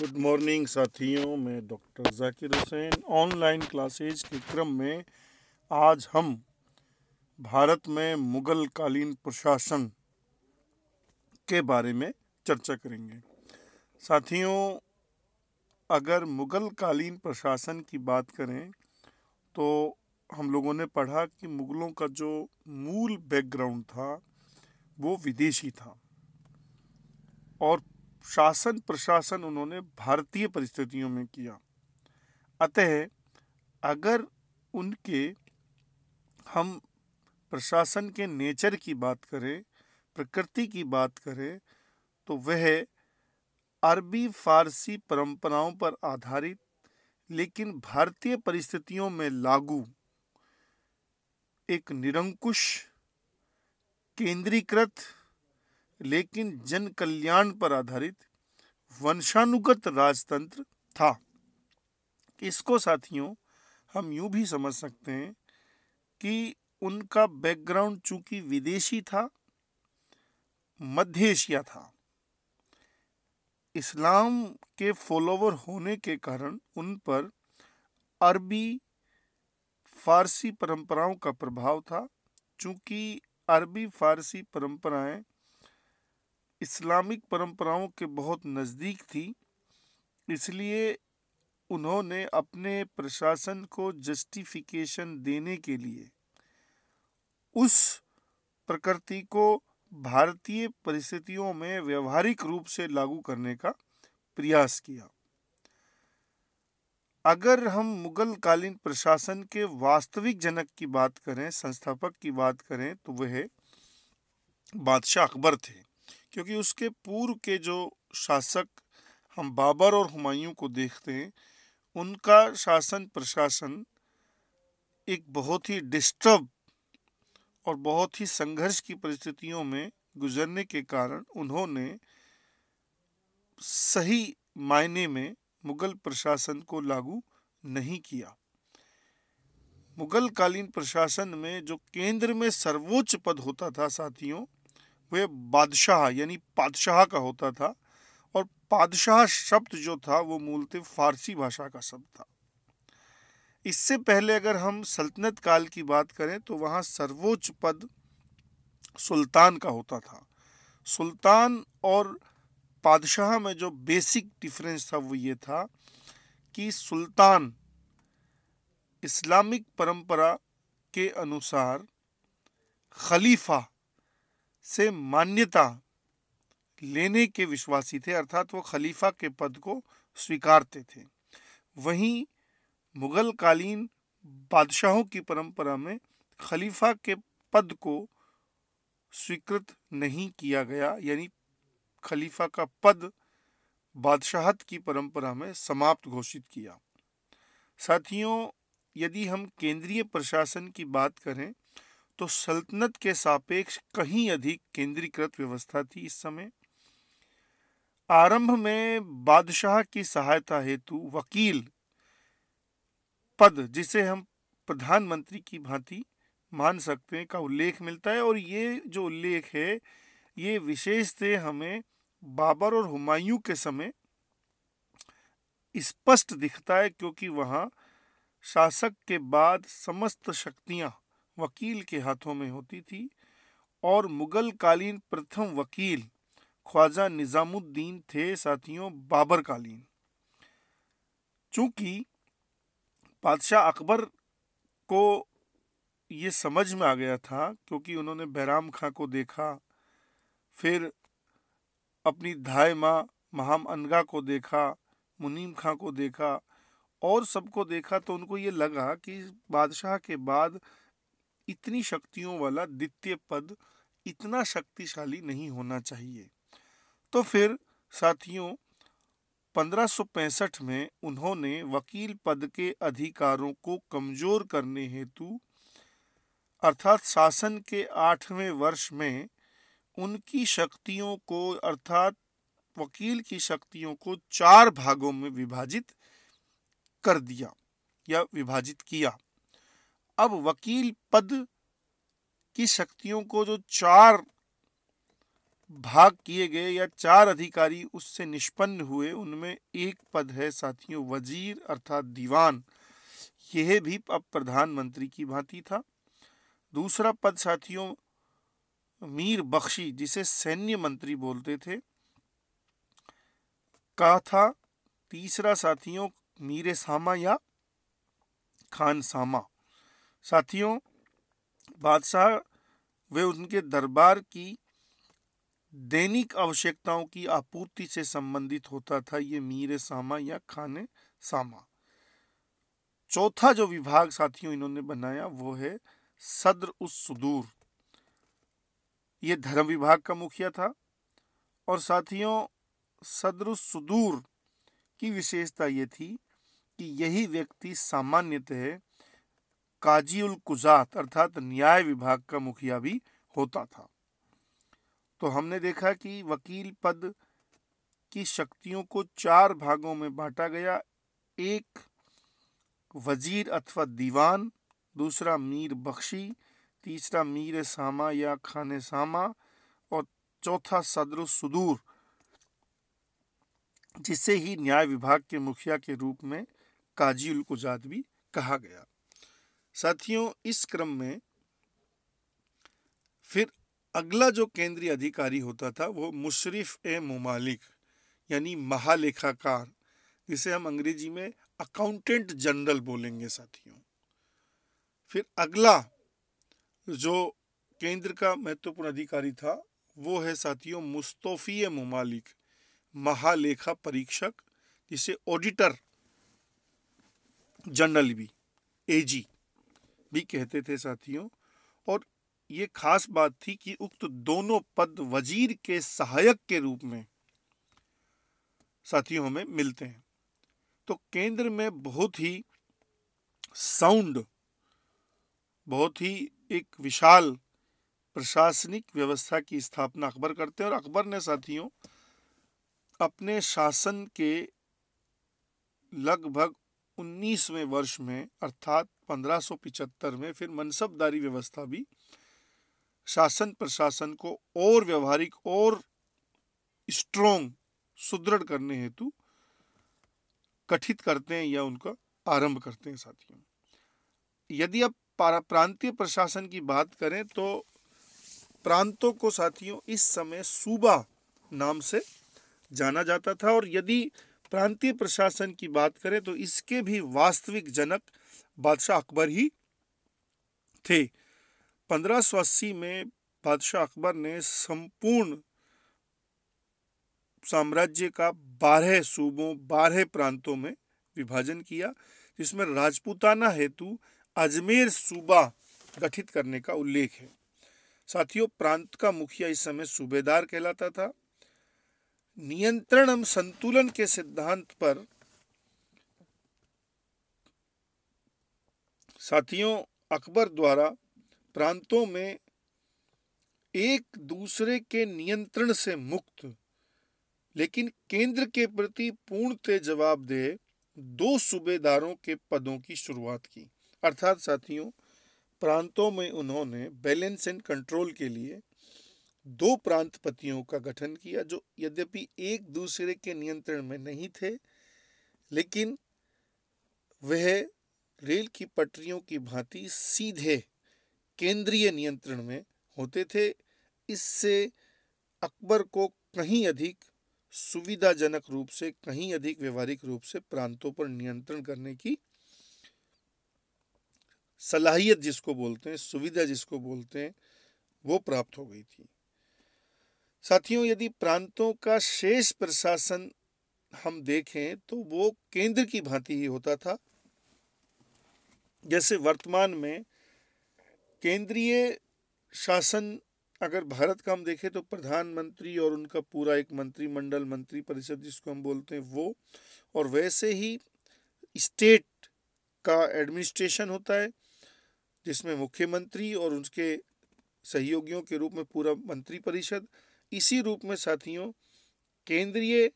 good morning साथियों मैं doctor Zakir Hussain online classes के क्रम में आज हम भारत में मुग़ल कालीन प्रशासन के बारे में चर्चा करेंगे साथियों अगर मुग़ल कालीन प्रशासन की बात करें तो हम लोगों ने पढ़ा कि मुग़लों का जो मूल बैकग्राउंड था वो विदेशी था और शासन प्रशासन उन्होंने भारतीय परिस्थितियों में किया अतः अगर उनके हम प्रशासन के नेचर की बात करें प्रकृति की बात करें तो वह अरबी फारसी परंपराओं पर आधारित लेकिन भारतीय परिस्थितियों में लागू एक निरंकुश केंद्रीकृत लेकिन जन कल्याण पर आधारित वंशानुगत राजतंत्र था इसको साथियों हम यूं भी समझ सकते हैं कि उनका बैकग्राउंड चूंकि विदेशी था मध्य एशिया था इस्लाम के फॉलोवर होने के कारण उन पर अरबी फारसी परंपराओं का प्रभाव था चूंकि अरबी फारसी परंपराएं इस्लामिक परंपराओं के बहुत नज़दीक थी इसलिए उन्होंने अपने प्रशासन को जस्टिफिकेशन देने के लिए उस प्रकृति को भारतीय परिस्थितियों में व्यवहारिक रूप से लागू करने का प्रयास किया अगर हम मुगल कालीन प्रशासन के वास्तविक जनक की बात करें संस्थापक की बात करें तो वह बादशाह अकबर थे क्योंकि उसके पूर्व के जो शासक हम बाबर और हुमायूं को देखते हैं उनका शासन प्रशासन एक बहुत ही डिस्टर्ब और बहुत ही संघर्ष की परिस्थितियों में गुजरने के कारण उन्होंने सही मायने में मुग़ल प्रशासन को लागू नहीं किया मुग़ल कालीन प्रशासन में जो केंद्र में सर्वोच्च पद होता था साथियों वे बादशाह यानी पादशाह का होता था और पादशाह शब्द जो था वो मूलतः फारसी भाषा का शब्द था इससे पहले अगर हम सल्तनत काल की बात करें तो वहाँ सर्वोच्च पद सुल्तान का होता था सुल्तान और पादशाह में जो बेसिक डिफरेंस था वो ये था कि सुल्तान इस्लामिक परंपरा के अनुसार खलीफा से मान्यता लेने के विश्वासी थे अर्थात वो खलीफा के पद को स्वीकारते थे वहीं मुग़ल कालीन बादशाहों की परंपरा में खलीफा के पद को स्वीकृत नहीं किया गया यानी खलीफा का पद बादशाहत की परंपरा में समाप्त घोषित किया साथियों यदि हम केंद्रीय प्रशासन की बात करें तो सल्तनत के सापेक्ष कहीं अधिक केंद्रीकृत व्यवस्था थी इस समय आरंभ में बादशाह की सहायता हेतु वकील पद जिसे हम प्रधानमंत्री की भांति मान सकते हैं का उल्लेख मिलता है और ये जो उल्लेख है ये विशेष से हमें बाबर और हुमायूं के समय स्पष्ट दिखता है क्योंकि वहाँ शासक के बाद समस्त शक्तियाँ वकील के हाथों में होती थी और मुगल कालीन प्रथम वकील ख्वाजा निज़ामुद्दीन थे साथियों बाबर कालीन चूंकि बादशाह अकबर को ये समझ में आ गया था क्योंकि उन्होंने बहराम खां को देखा फिर अपनी धाय माँ महाम अनगा को देखा मुनीम खां को देखा और सबको देखा तो उनको ये लगा कि बादशाह के बाद इतनी शक्तियों वाला द्वितीय पद इतना शक्तिशाली नहीं होना चाहिए तो फिर साथियों 1565 में उन्होंने वकील पद के अधिकारों को कमजोर करने हेतु अर्थात शासन के आठवें वर्ष में उनकी शक्तियों को अर्थात वकील की शक्तियों को चार भागों में विभाजित कर दिया या विभाजित किया अब वकील पद की शक्तियों को जो चार भाग किए गए या चार अधिकारी उससे निष्पन्न हुए उनमें एक पद है साथियों वजीर अर्थात दीवान यह भी अब प्रधानमंत्री की भांति था दूसरा पद साथियों मीर बख्शी जिसे सैन्य मंत्री बोलते थे का था तीसरा साथियों मीरे सामा या खान सामा साथियों बादशाह वे उनके दरबार की दैनिक आवश्यकताओं की आपूर्ति से संबंधित होता था ये मीर सामा या खान सामा चौथा जो विभाग साथियों इन्होंने बनाया वो है सदर उस सुदूर ये धर्म विभाग का मुखिया था और साथियों सदर सुदूर की विशेषता ये थी कि यही व्यक्ति सामान्यतः काजी उल कुजात अर्थात न्याय विभाग का मुखिया भी होता था तो हमने देखा कि वकील पद की शक्तियों को चार भागों में बांटा गया एक वजीर अथवा दीवान दूसरा मीर बख्शी तीसरा मीर सामा या खान सामा और चौथा सदर सुदूर जिसे ही न्याय विभाग के मुखिया के रूप में उल कुजात भी कहा गया साथियों इस क्रम में फिर अगला जो केंद्रीय अधिकारी होता था वो मुशरफ ए ममालिक यानी महालेखाकार जिसे हम अंग्रेजी में अकाउंटेंट जनरल बोलेंगे साथियों फिर अगला जो केंद्र का महत्वपूर्ण अधिकारी था वो है साथियों मुस्तफ़ी ममालिक महालेखा परीक्षक जिसे ऑडिटर जनरल भी एजी भी कहते थे साथियों और ये खास बात थी कि उक्त दोनों पद वजीर के सहायक के रूप में साथियों में मिलते हैं तो केंद्र में बहुत ही साउंड बहुत ही एक विशाल प्रशासनिक व्यवस्था की स्थापना अकबर करते हैं और अकबर ने साथियों अपने शासन के लगभग 19वें वर्ष में अर्थात 1575 में फिर मनसबदारी व्यवस्था भी शासन प्रशासन को और व्यवहारिक और स्ट्रोंग सुदृढ़ करने हेतु कठित करते हैं या उनका आरंभ करते हैं साथियों यदि आप प्रांतीय प्रशासन की बात करें तो प्रांतों को साथियों इस समय सूबा नाम से जाना जाता था और यदि प्रांतीय प्रशासन की बात करें तो इसके भी वास्तविक जनक बादशाह अकबर ही थे पंद्रह अस्सी में बादशाह अकबर ने संपूर्ण साम्राज्य का बारह सूबों बारह प्रांतों में विभाजन किया जिसमें राजपूताना हेतु अजमेर सूबा गठित करने का उल्लेख है साथियों प्रांत का मुखिया इस समय सूबेदार कहलाता था नियंत्रण एवं संतुलन के सिद्धांत पर साथियों अकबर द्वारा प्रांतों में एक दूसरे के नियंत्रण से मुक्त लेकिन केंद्र के प्रति पूर्णतः जवाबदेह दो सूबेदारों के पदों की शुरुआत की अर्थात साथियों प्रांतों में उन्होंने बैलेंस एंड कंट्रोल के लिए दो प्रांतपतियों का गठन किया जो यद्यपि एक दूसरे के नियंत्रण में नहीं थे लेकिन वह रेल की पटरियों की भांति सीधे केंद्रीय नियंत्रण में होते थे इससे अकबर को कहीं अधिक सुविधाजनक रूप से कहीं अधिक व्यवहारिक रूप से प्रांतों पर नियंत्रण करने की सलाहियत जिसको बोलते हैं सुविधा जिसको बोलते हैं वो प्राप्त हो गई थी साथियों यदि प्रांतों का शेष प्रशासन हम देखें तो वो केंद्र की भांति ही होता था जैसे वर्तमान में केंद्रीय शासन अगर भारत का हम देखें तो प्रधानमंत्री और उनका पूरा एक मंत्रिमंडल मंत्री परिषद जिसको हम बोलते हैं वो और वैसे ही स्टेट का एडमिनिस्ट्रेशन होता है जिसमें मुख्यमंत्री और उनके सहयोगियों के रूप में पूरा मंत्री परिषद इसी रूप में साथियों केंद्रीय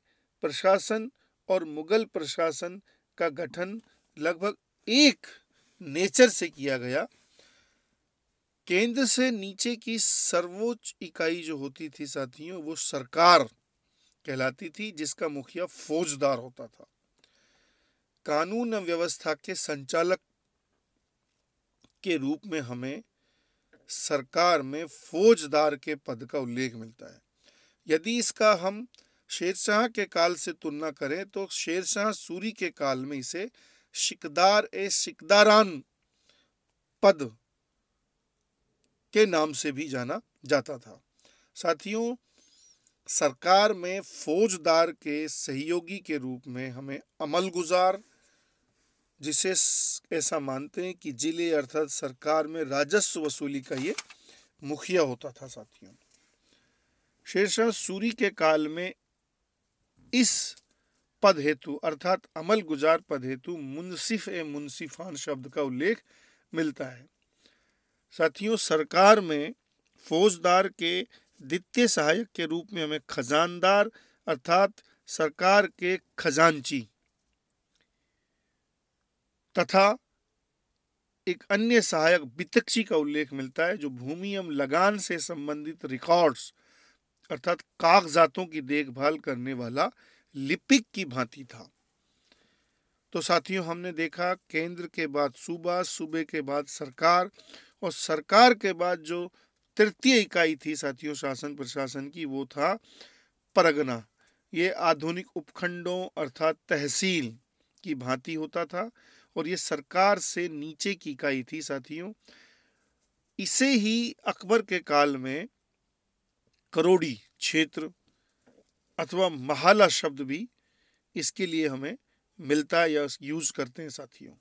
प्रशासन और मुगल प्रशासन का गठन लगभग एक नेचर से किया गया केंद्र से नीचे की सर्वोच्च इकाई जो होती थी साथियों वो सरकार कहलाती थी जिसका मुखिया फौजदार होता था कानून व्यवस्था के संचालक के रूप में हमें सरकार में फौजदार के पद का उल्लेख मिलता है यदि इसका हम शेरशाह के काल से तुलना करें तो शेरशाह सूरी के काल में इसे शिकदार ए शिकदारान पद के नाम से भी जाना जाता था साथियों सरकार में फौजदार के सहयोगी के रूप में हमें अमल गुजार जिसे ऐसा मानते हैं कि जिले अर्थात सरकार में राजस्व वसूली का ये मुखिया होता था साथियों शेरशाह सूरी के काल में इस पद हेतु अर्थात अमल गुजार पद हेतु मुनसिफ ए मुनसिफान शब्द का उल्लेख मिलता है साथियों सरकार में फौजदार के द्वितीय सहायक के रूप में हमें खजानदार अर्थात सरकार के खजांची तथा एक अन्य सहायक बितक्षी का उल्लेख मिलता है जो भूमि एवं लगान से संबंधित रिकॉर्ड्स अर्थात कागजातों की देखभाल करने वाला लिपिक की भांति था तो साथियों हमने देखा केंद्र के बाद सूबा सूबे के बाद सरकार और सरकार के बाद जो तृतीय इकाई थी साथियों शासन प्रशासन की वो था परगना ये आधुनिक उपखंडों अर्थात तहसील की भांति होता था और ये सरकार से नीचे की इकाई थी साथियों इसे ही अकबर के काल में करोड़ी क्षेत्र अथवा महाला शब्द भी इसके लिए हमें मिलता है या यूज़ करते हैं साथियों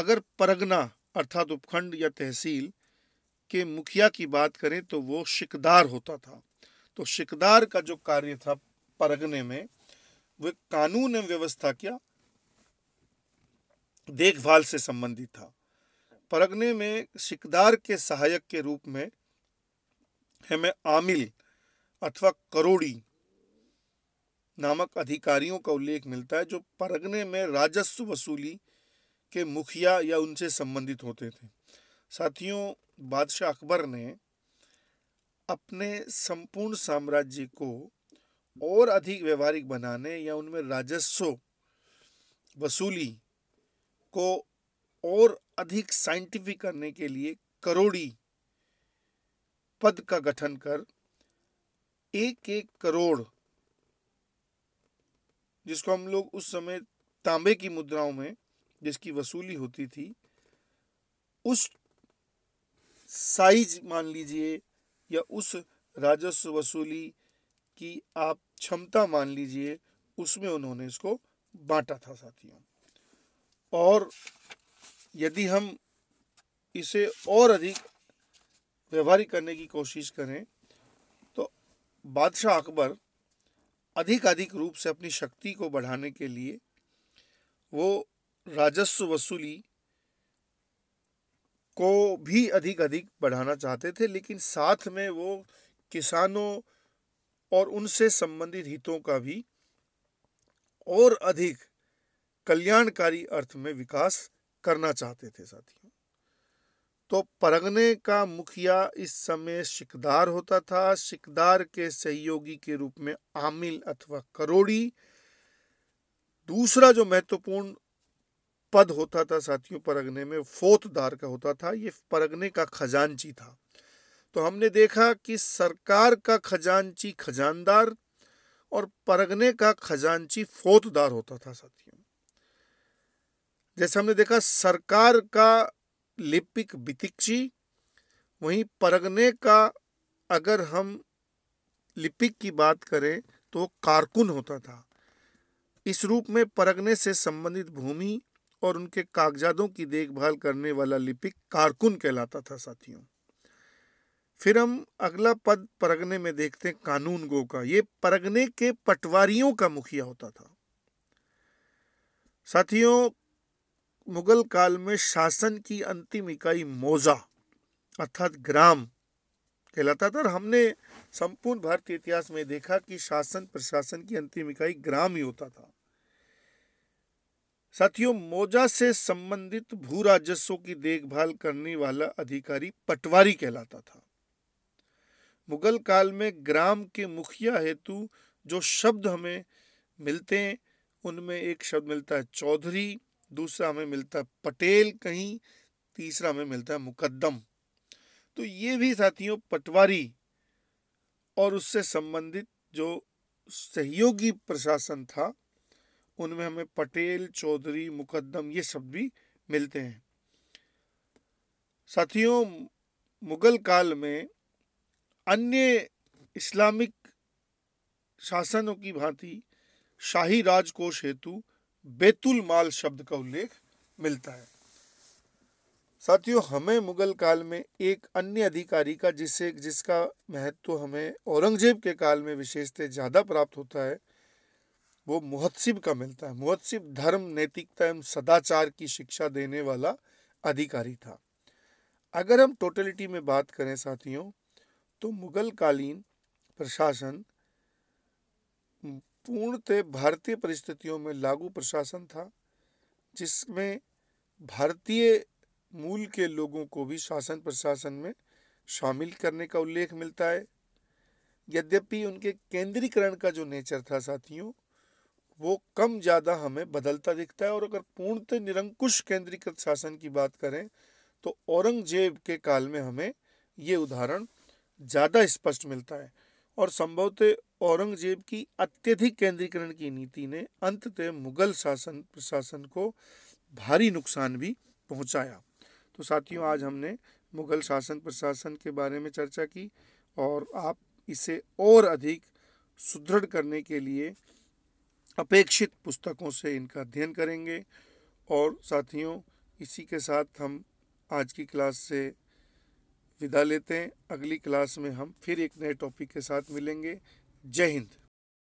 अगर परगना अर्थात उपखंड या तहसील के मुखिया की बात करें तो वो शिकदार होता था तो शिकदार का जो कार्य था परगने में वह कानून एवं व्यवस्था क्या देखभाल से संबंधित था परगने में शिकदार के सहायक के रूप में हमें आमिल अथवा करोड़ी नामक अधिकारियों का उल्लेख मिलता है जो परगने में राजस्व वसूली के मुखिया या उनसे संबंधित होते थे साथियों बादशाह अकबर ने अपने संपूर्ण साम्राज्य को और अधिक व्यवहारिक बनाने या उनमें राजस्व वसूली को और अधिक साइंटिफिक करने के लिए करोड़ी पद का गठन कर एक एक करोड़ जिसको हम लोग उस समय तांबे की मुद्राओं में जिसकी वसूली होती थी उस साइज मान लीजिए या उस राजस्व वसूली की आप क्षमता मान लीजिए उसमें उन्होंने इसको बांटा था साथियों और यदि हम इसे और अधिक व्यवहारिक करने की कोशिश करें तो बादशाह अकबर अधिक अधिक रूप से अपनी शक्ति को बढ़ाने के लिए वो राजस्व वसूली को भी अधिक अधिक बढ़ाना चाहते थे लेकिन साथ में वो किसानों और उनसे संबंधित हितों का भी और अधिक कल्याणकारी अर्थ में विकास करना चाहते थे साथियों तो परगने का मुखिया इस समय शिकदार होता था शिकदार के सहयोगी के रूप में आमिल अथवा करोड़ी दूसरा जो महत्वपूर्ण पद होता था साथियों परगने में फोतदार का होता था ये परगने का खजांची था तो हमने देखा कि सरकार का खजांची खजानदार और परगने का खजांची फोतदार होता था साथियों जैसे हमने देखा सरकार का लिपिक बितिक्ची वहीं परगने का अगर हम लिपिक की बात करें तो कारकुन होता था इस रूप में परगने से संबंधित भूमि और उनके कागजातों की देखभाल करने वाला लिपिक कारकुन कहलाता था साथियों फिर हम अगला पद परगने में देखते हैं कानून गो का ये परगने के पटवारियों का मुखिया होता था साथियों मुगल काल में शासन की अंतिम इकाई मोजा अर्थात ग्राम कहलाता था और हमने संपूर्ण भारतीय इतिहास में देखा कि शासन प्रशासन की अंतिम इकाई ग्राम ही होता था साथियों मोजा से संबंधित भू राजस्व की देखभाल करने वाला अधिकारी पटवारी कहलाता था मुगल काल में ग्राम के मुखिया हेतु जो शब्द हमें मिलते हैं उनमें एक शब्द मिलता है चौधरी दूसरा हमें मिलता है पटेल कहीं तीसरा हमें मिलता है मुकदम तो ये भी साथियों पटवारी और उससे संबंधित जो सहयोगी प्रशासन था उनमें हमें पटेल चौधरी मुकदम ये शब्द भी मिलते हैं साथियों मुगल काल में अन्य इस्लामिक शासनों की भांति शाही राजकोष हेतु बेतुल माल शब्द का उल्लेख मिलता है साथियों हमें मुगल काल में एक अन्य अधिकारी का जिसे जिसका महत्व हमें औरंगजेब के काल में विशेषतः ज़्यादा प्राप्त होता है वो मुहत्सिब का मिलता है मुहत्सिब धर्म नैतिकता एवं सदाचार की शिक्षा देने वाला अधिकारी था अगर हम टोटलिटी में बात करें साथियों तो मुगल कालीन प्रशासन पूर्णतः भारतीय परिस्थितियों में लागू प्रशासन था जिसमें भारतीय मूल के लोगों को भी शासन प्रशासन में शामिल करने का उल्लेख मिलता है यद्यपि उनके केंद्रीकरण का जो नेचर था साथियों वो कम ज़्यादा हमें बदलता दिखता है और अगर पूर्णतः निरंकुश केंद्रीकृत शासन की बात करें तो औरंगजेब के काल में हमें ये उदाहरण ज़्यादा स्पष्ट मिलता है और संभवतः औरंगजेब की अत्यधिक केंद्रीकरण की नीति ने अंततः मुगल शासन प्रशासन को भारी नुकसान भी पहुंचाया तो साथियों आज हमने मुगल शासन प्रशासन के बारे में चर्चा की और आप इसे और अधिक सुदृढ़ करने के लिए अपेक्षित पुस्तकों से इनका अध्ययन करेंगे और साथियों इसी के साथ हम आज की क्लास से विदा लेते हैं अगली क्लास में हम फिर एक नए टॉपिक के साथ मिलेंगे जय हिंद